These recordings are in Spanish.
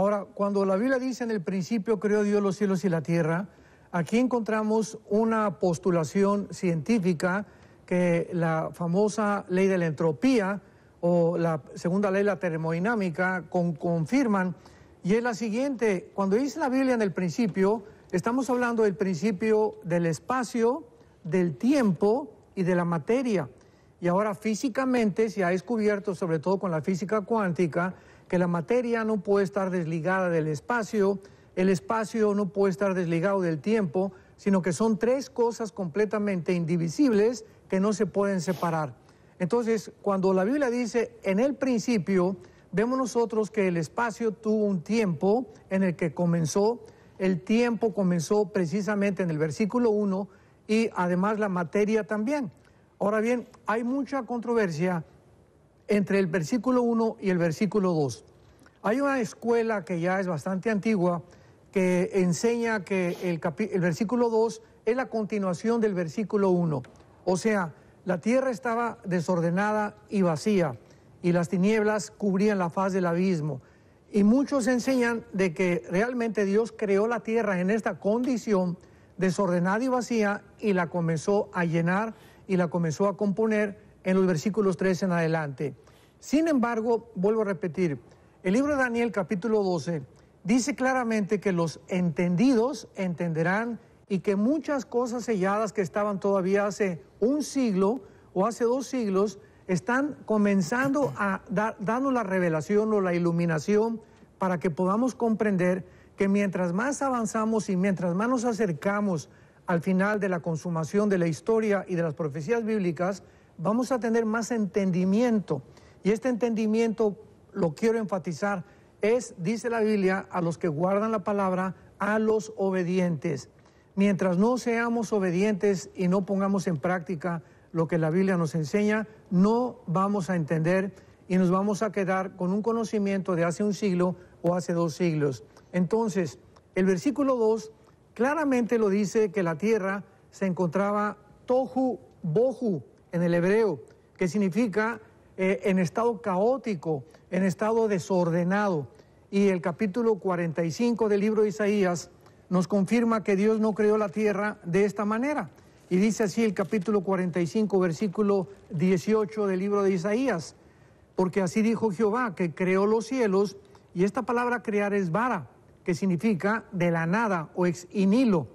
Ahora, cuando la Biblia dice en el principio creó Dios los cielos y la tierra, aquí encontramos una postulación científica que la famosa ley de la entropía o la segunda ley de la termodinámica confirman. Y es la siguiente, cuando dice la Biblia en el principio, estamos hablando del principio del espacio, del tiempo y de la materia. Y ahora físicamente se ha descubierto, sobre todo con la física cuántica, que la materia no puede estar desligada del espacio, el espacio no puede estar desligado del tiempo, sino que son tres cosas completamente indivisibles que no se pueden separar. Entonces, cuando la Biblia dice en el principio, vemos nosotros que el espacio tuvo un tiempo en el que comenzó, el tiempo comenzó precisamente en el versículo 1 y además la materia también. Ahora bien, hay mucha controversia entre el versículo 1 y el versículo 2. Hay una escuela que ya es bastante antigua que enseña que el, versículo 2 es la continuación del versículo 1. O sea, la tierra estaba desordenada y vacía y las tinieblas cubrían la faz del abismo. Y muchos enseñan de que realmente Dios creó la tierra en esta condición desordenada y vacía y la comenzó a llenar y la comenzó a componer en los versículos 3 en adelante. Sin embargo, vuelvo a repetir, el libro de Daniel capítulo 12 dice claramente que los entendidos entenderán y que muchas cosas selladas que estaban todavía hace un siglo o hace dos siglos están comenzando a dar, darnos la revelación o la iluminación para que podamos comprender que mientras más avanzamos y mientras más nos acercamos al final de la consumación de la historia y de las profecías bíblicas, vamos a tener más entendimiento. Y este entendimiento, lo quiero enfatizar, es, dice la Biblia, a los que guardan la palabra, a los obedientes. Mientras no seamos obedientes y no pongamos en práctica lo que la Biblia nos enseña, no vamos a entender y nos vamos a quedar con un conocimiento de hace un siglo o hace dos siglos. Entonces, el versículo 2 Claramente lo dice que la tierra se encontraba tohu bohu en el hebreo, que significa eh, en estado caótico, en estado desordenado. Y el capítulo 45 del libro de Isaías nos confirma que Dios no creó la tierra de esta manera. Y dice así el capítulo 45, versículo 18 del libro de Isaías, porque así dijo Jehová, que creó los cielos, y esta palabra crear es vara, que significa de la nada o ex inilo.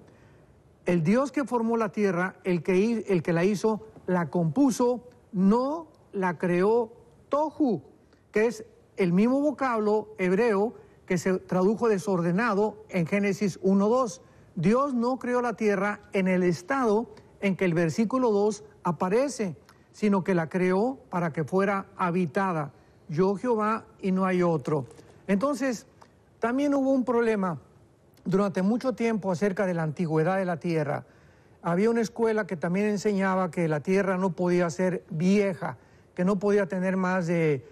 El Dios que formó la tierra, el que, el que la hizo, la compuso, no la creó Tohu, que es el mismo vocablo hebreo que se tradujo desordenado en Génesis 1.2. Dios no creó la tierra en el estado en que el versículo 2 aparece, sino que la creó para que fuera habitada. Yo Jehová y no hay otro. Entonces, también hubo un problema durante mucho tiempo acerca de la antigüedad de la Tierra. Había una escuela que también enseñaba que la Tierra no podía ser vieja, que no podía tener más de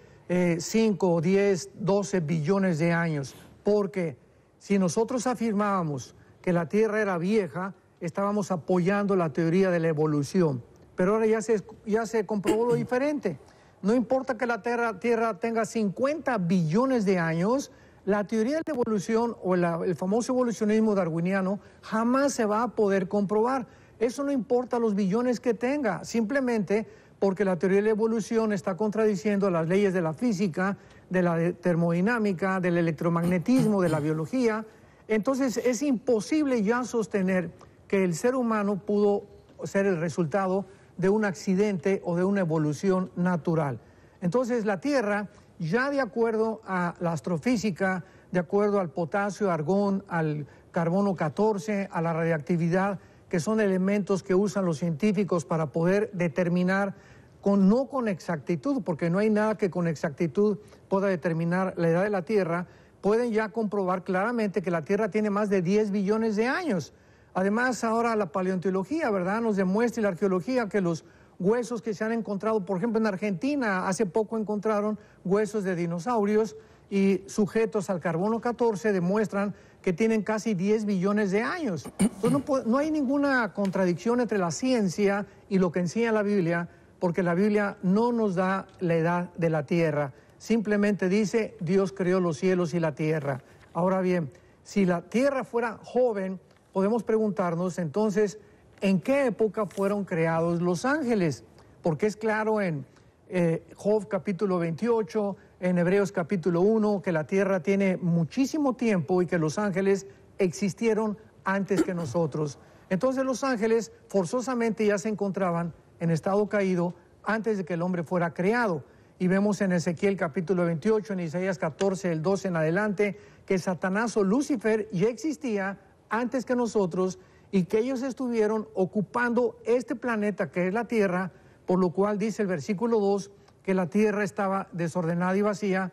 5, 10, 12 billones de años, porque si nosotros afirmábamos que la Tierra era vieja, estábamos apoyando la teoría de la evolución. Pero ahora ya se, ya se comprobó lo diferente. No importa que la Tierra, tierra tenga 50 billones de años, la teoría de la evolución o el famoso evolucionismo darwiniano jamás se va a poder comprobar. Eso no importa los billones que tenga, simplemente porque la teoría de la evolución está contradiciendo las leyes de la física, de la termodinámica, del electromagnetismo, de la biología. Entonces es imposible ya sostener que el ser humano pudo ser el resultado de un accidente o de una evolución natural. Entonces la Tierra ya de acuerdo a la astrofísica, de acuerdo al potasio, argón, al carbono 14, a la radiactividad, que son elementos que usan los científicos para poder determinar con, no con exactitud, porque no hay nada que con exactitud pueda determinar la edad de la Tierra, pueden ya comprobar claramente que la Tierra tiene más de 10 billones de años. Además, ahora la paleontología, ¿verdad?, nos demuestra y la arqueología que los huesos que se han encontrado, por ejemplo, en Argentina, hace poco encontraron huesos de dinosaurios y sujetos al carbono 14 demuestran que tienen casi 10 billones de años. no, no, hay ninguna contradicción entre la ciencia y lo que enseña la Biblia, porque la Biblia no nos da la edad de la tierra, simplemente dice Dios creó los cielos y la tierra. Ahora bien, si la tierra fuera joven, podemos preguntarnos entonces en qué época fueron creados los ángeles, porque es claro en eh, Job capítulo 28, en Hebreos capítulo 1, que la tierra tiene muchísimo tiempo y que los ángeles existieron antes que nosotros. Entonces los ángeles forzosamente ya se encontraban en estado caído antes de que el hombre fuera creado. Y vemos en Ezequiel capítulo 28, en Isaías 14, el 12 en adelante, que Satanás o Lucifer ya existía antes que nosotros y que ellos estuvieron ocupando este planeta que es la Tierra, por lo cual dice el versículo 2 que la Tierra estaba desordenada y vacía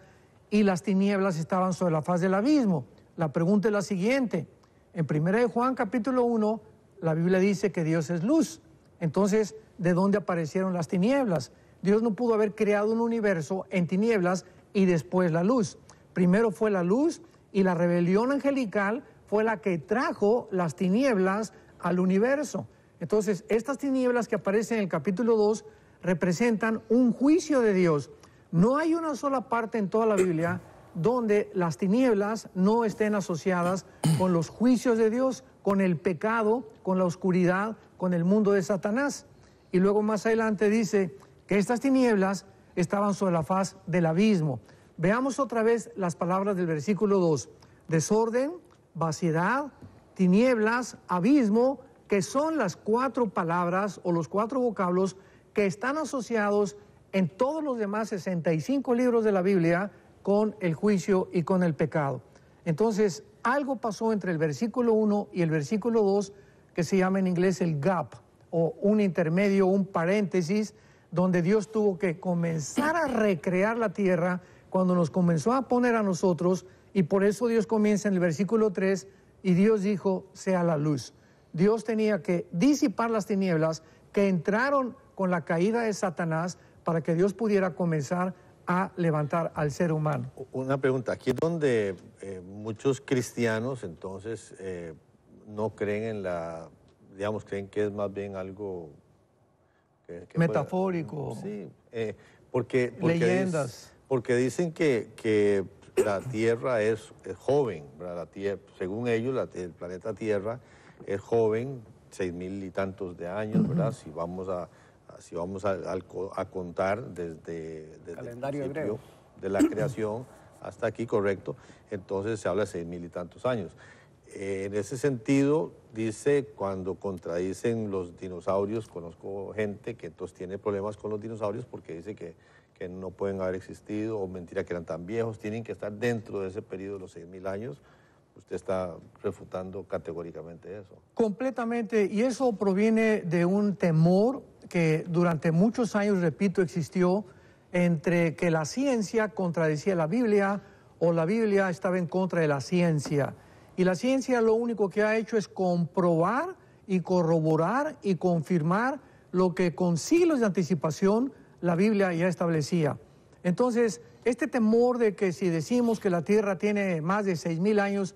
y las tinieblas estaban sobre la faz del abismo. La pregunta es la siguiente. En 1 Juan capítulo 1, la Biblia dice que Dios es luz. Entonces, ¿de dónde aparecieron las tinieblas? Dios no pudo haber creado un universo en tinieblas y después la luz. Primero fue la luz y la rebelión angelical fue la que trajo las tinieblas al universo. Entonces, estas tinieblas que aparecen en el capítulo 2 representan un juicio de Dios. No hay una sola parte en toda la Biblia donde las tinieblas no estén asociadas con los juicios de Dios, con el pecado, con la oscuridad, con el mundo de Satanás. Y luego más adelante dice que estas tinieblas estaban sobre la faz del abismo. Veamos otra vez las palabras del versículo 2. Desorden, vaciedad, tinieblas, abismo, que son las cuatro palabras o los cuatro vocablos que están asociados en todos los demás 65 libros de la Biblia con el juicio y con el pecado. Entonces, algo pasó entre el versículo 1 y el versículo 2 que se llama en inglés el gap o un intermedio, un paréntesis, donde Dios tuvo que comenzar a recrear la tierra cuando nos comenzó a poner a nosotros y por eso Dios comienza en el versículo 3 y Dios dijo, sea la luz. Dios tenía que disipar las tinieblas que entraron con la caída de Satanás para que Dios pudiera comenzar a levantar al ser humano. Una pregunta, aquí es donde eh, muchos cristianos entonces eh, no creen en la, digamos, creen que es más bien algo... Metafórico. sí, eh, porque, Leyendas. porque dicen que, que la Tierra es, joven, según ellos el planeta Tierra es joven, seis mil y tantos de años, Si vamos a, vamos a, contar desde, desde el principio de la creación hasta aquí, correcto, entonces se habla de seis mil y tantos años. Eh, en ese sentido, dice, cuando contradicen los dinosaurios, conozco gente que entonces tiene problemas con los dinosaurios porque dice que que no pueden haber existido o mentira que eran tan viejos, tienen que estar dentro de ese periodo de los 6.000 años. Usted está refutando categóricamente eso. Completamente, y eso proviene de un temor que durante muchos años, repito, existió entre que la ciencia contradecía la Biblia o la Biblia estaba en contra de la ciencia. Y la ciencia lo único que ha hecho es comprobar y corroborar y confirmar lo que con siglos de anticipación la Biblia ya establecía. Entonces, este temor de que si decimos que la Tierra tiene más de 6.000 años,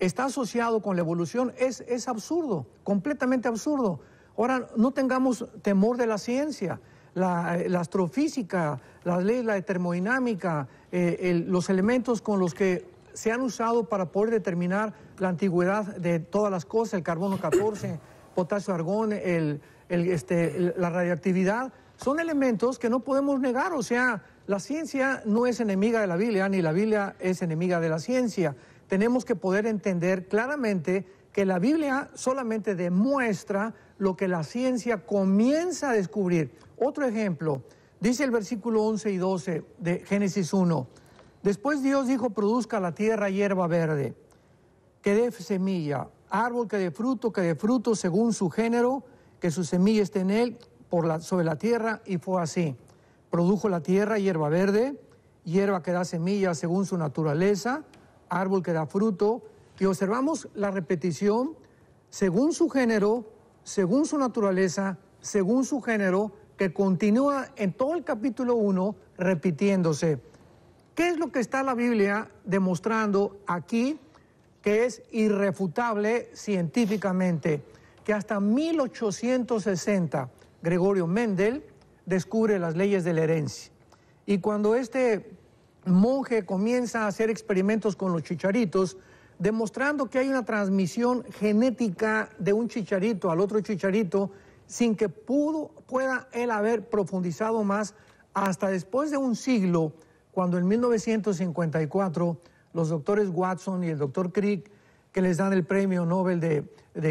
está asociado con la evolución, es, es absurdo, completamente absurdo. Ahora, no tengamos temor de la ciencia, la, eh, astrofísica, las leyes, la termodinámica, eh, los elementos con los que se han usado para poder determinar la antigüedad de todas las cosas, el carbono 14, potasio argón, el, este, la radioactividad, son elementos que no podemos negar. O sea, la ciencia no es enemiga de la Biblia, ni la Biblia es enemiga de la ciencia. Tenemos que poder entender claramente que la Biblia solamente demuestra lo que la ciencia comienza a descubrir. Otro ejemplo, dice el versículo 11 y 12 de Génesis 1. Después Dios dijo, produzca la tierra hierba verde, que dé semilla, árbol que dé fruto, que dé fruto según su género, que su semilla esté en él sobre la tierra, y fue así. Produjo la tierra hierba verde, hierba que da semilla según su naturaleza, árbol que da fruto, y observamos la repetición según su género, según su naturaleza, según su género, que continúa en todo el capítulo 1 repitiéndose. ¿Qué es lo que está la Biblia demostrando aquí que es irrefutable científicamente? que hasta 1860 Gregorio Mendel descubre las leyes de la herencia. Y cuando este monje comienza a hacer experimentos con los chicharitos, demostrando que hay una transmisión genética de un chicharito al otro chicharito, sin que pudo, pueda él haber profundizado más hasta después de un siglo, cuando en 1954 los doctores Watson y el doctor Crick que les dan el premio Nobel de,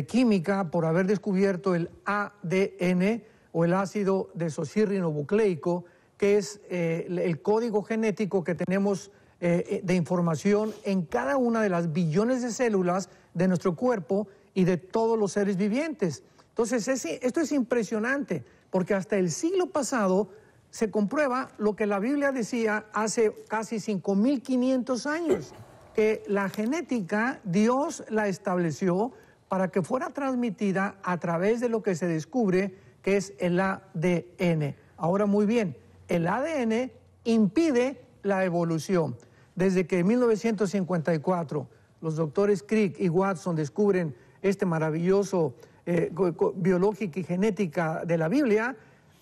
Química por haber descubierto el ADN o el ácido desoxirribonucleico, que es eh, el código genético que tenemos eh, eh, de información en cada una de las billones de células de nuestro cuerpo y de todos los seres vivientes. Entonces, esto es impresionante, porque hasta el siglo pasado se comprueba lo que la Biblia decía hace casi 5.500 años que la genética Dios la estableció para que fuera transmitida a través de lo que se descubre que es el ADN. Ahora muy bien, el ADN impide la evolución. Desde que en 1954 los doctores Crick y Watson descubren este maravilloso eh, biológico y genética de la Biblia,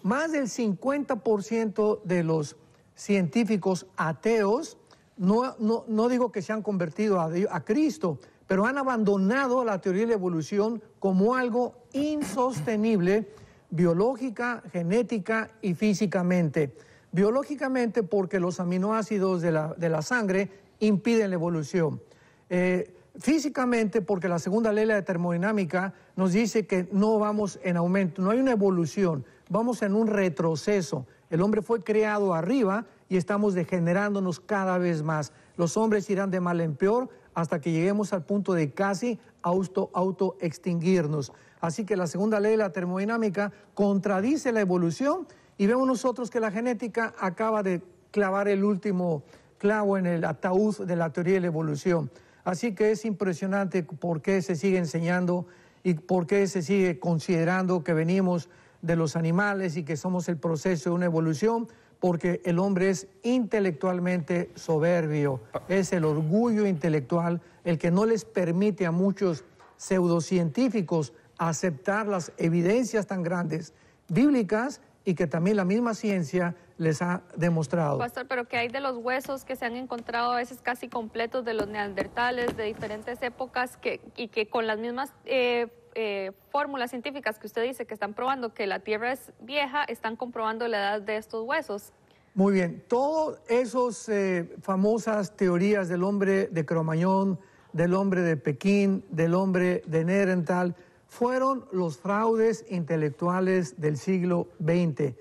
más del 50% de los científicos ateos no, digo que se han convertido a, Cristo, pero han abandonado la teoría de la evolución como algo insostenible biológica, genética y físicamente. Biológicamente porque los aminoácidos de la, sangre impiden la evolución. Eh, físicamente porque la segunda ley de la termodinámica nos dice que no vamos en aumento, no hay una evolución, vamos en un retroceso. El hombre fue creado arriba y estamos degenerándonos cada vez más. Los hombres irán de mal en peor hasta que lleguemos al punto de casi auto-extinguirnos. Así que la segunda ley de la termodinámica contradice la evolución y vemos nosotros que la genética acaba de clavar el último clavo en el ataúd de la teoría de la evolución. Así que es impresionante por qué se sigue enseñando y por qué se sigue considerando que venimos de los animales y que somos el proceso de una evolución porque el hombre es intelectualmente soberbio, ah. es el orgullo intelectual el que no les permite a muchos pseudocientíficos aceptar las evidencias tan grandes bíblicas y que también la misma ciencia les ha demostrado. Pastor, pero que hay de los huesos que se han encontrado a veces casi completos de los neandertales de diferentes épocas que, y que con las mismas eh, eh, fórmulas científicas que usted dice que están probando que la Tierra es vieja, están comprobando la edad de estos huesos. Muy bien, todas esas eh, famosas teorías del hombre de Cromañón, del hombre de Pekín, del hombre de Nerental, fueron los fraudes intelectuales del siglo XX.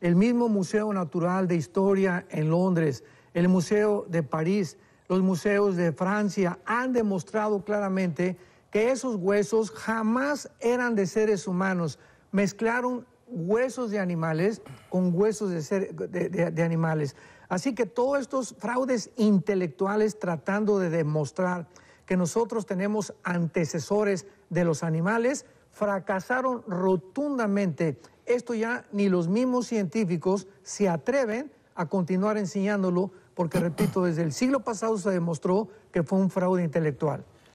El mismo Museo Natural de Historia en Londres, el Museo de París, los museos de Francia han demostrado claramente que esos huesos jamás eran de seres humanos. Mezclaron huesos de animales con huesos de, de animales. Así que todos estos fraudes intelectuales tratando de demostrar que nosotros tenemos antecesores de los animales, fracasaron rotundamente. Esto ya ni los mismos científicos se atreven a continuar enseñándolo, porque repito, desde el siglo pasado se demostró que fue un fraude intelectual.